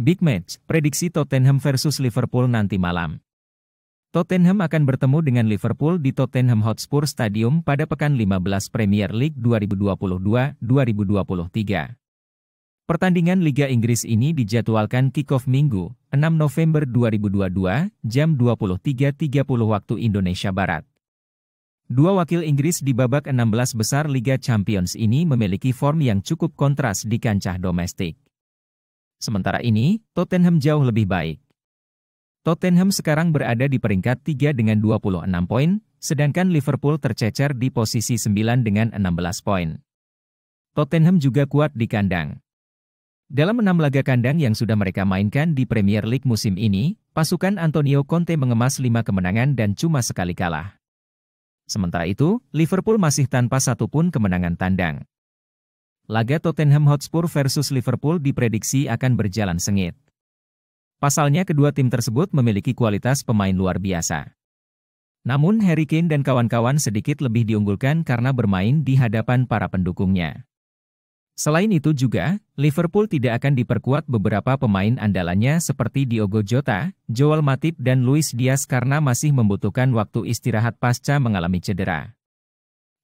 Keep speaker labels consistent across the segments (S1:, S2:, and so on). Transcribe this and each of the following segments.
S1: Big match, prediksi Tottenham versus Liverpool nanti malam. Tottenham akan bertemu dengan Liverpool di Tottenham Hotspur Stadium pada pekan 15 Premier League 2022-2023. Pertandingan Liga Inggris ini dijadwalkan kick-off Minggu, 6 November 2022, jam 23.30 waktu Indonesia Barat. Dua wakil Inggris di babak 16 besar Liga Champions ini memiliki form yang cukup kontras di kancah domestik. Sementara ini, Tottenham jauh lebih baik. Tottenham sekarang berada di peringkat 3 dengan 26 poin, sedangkan Liverpool tercecer di posisi 9 dengan 16 poin. Tottenham juga kuat di kandang. Dalam enam laga kandang yang sudah mereka mainkan di Premier League musim ini, pasukan Antonio Conte mengemas lima kemenangan dan cuma sekali kalah. Sementara itu, Liverpool masih tanpa satupun kemenangan tandang laga Tottenham Hotspur versus Liverpool diprediksi akan berjalan sengit. Pasalnya kedua tim tersebut memiliki kualitas pemain luar biasa. Namun Harry Kane dan kawan-kawan sedikit lebih diunggulkan karena bermain di hadapan para pendukungnya. Selain itu juga, Liverpool tidak akan diperkuat beberapa pemain andalannya seperti Diogo Jota, Joel Matip dan Luis Diaz karena masih membutuhkan waktu istirahat pasca mengalami cedera.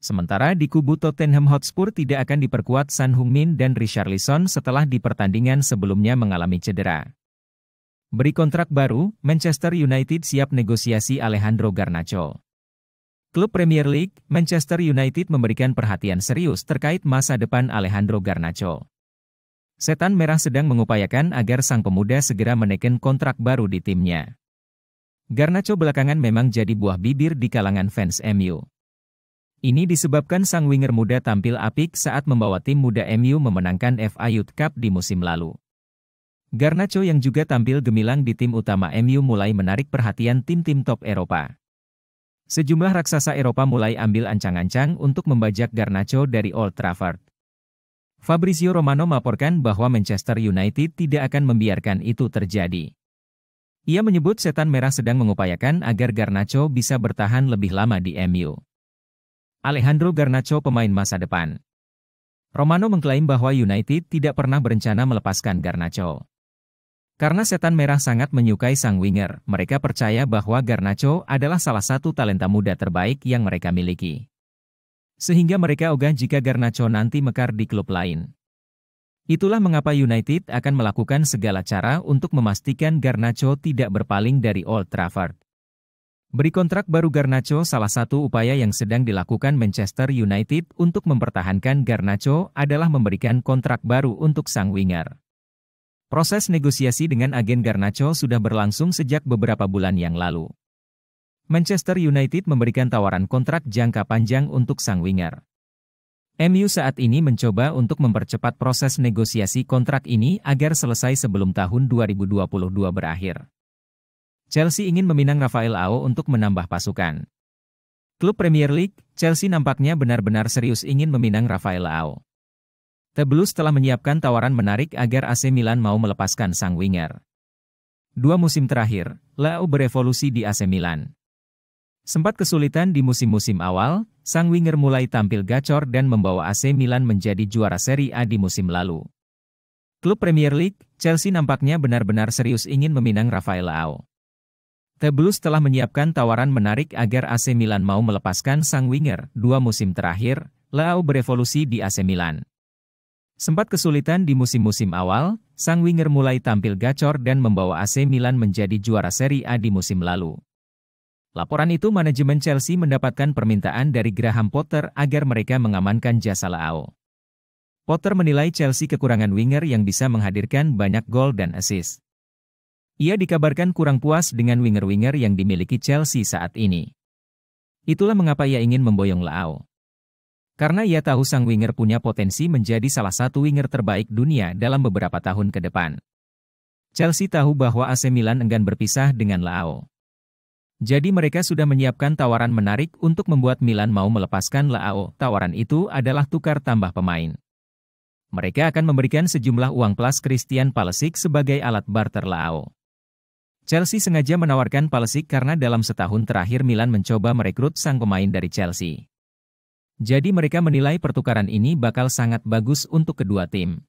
S1: Sementara di kubu Tottenham Hotspur tidak akan diperkuat San Heung-min dan Lison setelah di pertandingan sebelumnya mengalami cedera. Beri kontrak baru, Manchester United siap negosiasi Alejandro Garnacho. Klub Premier League, Manchester United memberikan perhatian serius terkait masa depan Alejandro Garnacho. Setan Merah sedang mengupayakan agar sang pemuda segera menekan kontrak baru di timnya. Garnacho belakangan memang jadi buah bibir di kalangan fans MU. Ini disebabkan sang winger muda tampil apik saat membawa tim muda MU memenangkan FA Youth Cup di musim lalu. Garnacho yang juga tampil gemilang di tim utama MU mulai menarik perhatian tim-tim top Eropa. Sejumlah raksasa Eropa mulai ambil ancang-ancang untuk membajak Garnacho dari Old Trafford. Fabrizio Romano melaporkan bahwa Manchester United tidak akan membiarkan itu terjadi. Ia menyebut setan merah sedang mengupayakan agar Garnacho bisa bertahan lebih lama di MU. Alejandro Garnacho pemain masa depan. Romano mengklaim bahwa United tidak pernah berencana melepaskan Garnacho. Karena setan merah sangat menyukai sang winger, mereka percaya bahwa Garnacho adalah salah satu talenta muda terbaik yang mereka miliki. Sehingga mereka ogah jika Garnacho nanti mekar di klub lain. Itulah mengapa United akan melakukan segala cara untuk memastikan Garnacho tidak berpaling dari Old Trafford. Beri kontrak baru Garnacho salah satu upaya yang sedang dilakukan Manchester United untuk mempertahankan Garnacho adalah memberikan kontrak baru untuk sang winger. Proses negosiasi dengan agen Garnacho sudah berlangsung sejak beberapa bulan yang lalu. Manchester United memberikan tawaran kontrak jangka panjang untuk sang winger. MU saat ini mencoba untuk mempercepat proses negosiasi kontrak ini agar selesai sebelum tahun 2022 berakhir. Chelsea ingin meminang Rafael Ao untuk menambah pasukan. Klub Premier League, Chelsea nampaknya benar-benar serius ingin meminang Rafael Ao. The Blues telah menyiapkan tawaran menarik agar AC Milan mau melepaskan sang winger. Dua musim terakhir, Lao berevolusi di AC Milan. Sempat kesulitan di musim-musim awal, sang winger mulai tampil gacor dan membawa AC Milan menjadi juara Serie A di musim lalu. Klub Premier League, Chelsea nampaknya benar-benar serius ingin meminang Rafael ao. Blues telah menyiapkan tawaran menarik agar AC Milan mau melepaskan sang winger. Dua musim terakhir, Leao berevolusi di AC Milan. Sempat kesulitan di musim-musim awal, sang winger mulai tampil gacor dan membawa AC Milan menjadi juara Serie A di musim lalu. Laporan itu manajemen Chelsea mendapatkan permintaan dari Graham Potter agar mereka mengamankan jasa Leao. Potter menilai Chelsea kekurangan winger yang bisa menghadirkan banyak gol dan assist. Ia dikabarkan kurang puas dengan winger-winger yang dimiliki Chelsea saat ini. Itulah mengapa ia ingin memboyong Lao. Karena ia tahu sang winger punya potensi menjadi salah satu winger terbaik dunia dalam beberapa tahun ke depan. Chelsea tahu bahwa AC Milan enggan berpisah dengan Lao. Jadi mereka sudah menyiapkan tawaran menarik untuk membuat Milan mau melepaskan Lao. Tawaran itu adalah tukar tambah pemain. Mereka akan memberikan sejumlah uang plus Christian Pulisic sebagai alat barter Lao. Chelsea sengaja menawarkan Pulisic karena dalam setahun terakhir Milan mencoba merekrut sang pemain dari Chelsea. Jadi mereka menilai pertukaran ini bakal sangat bagus untuk kedua tim.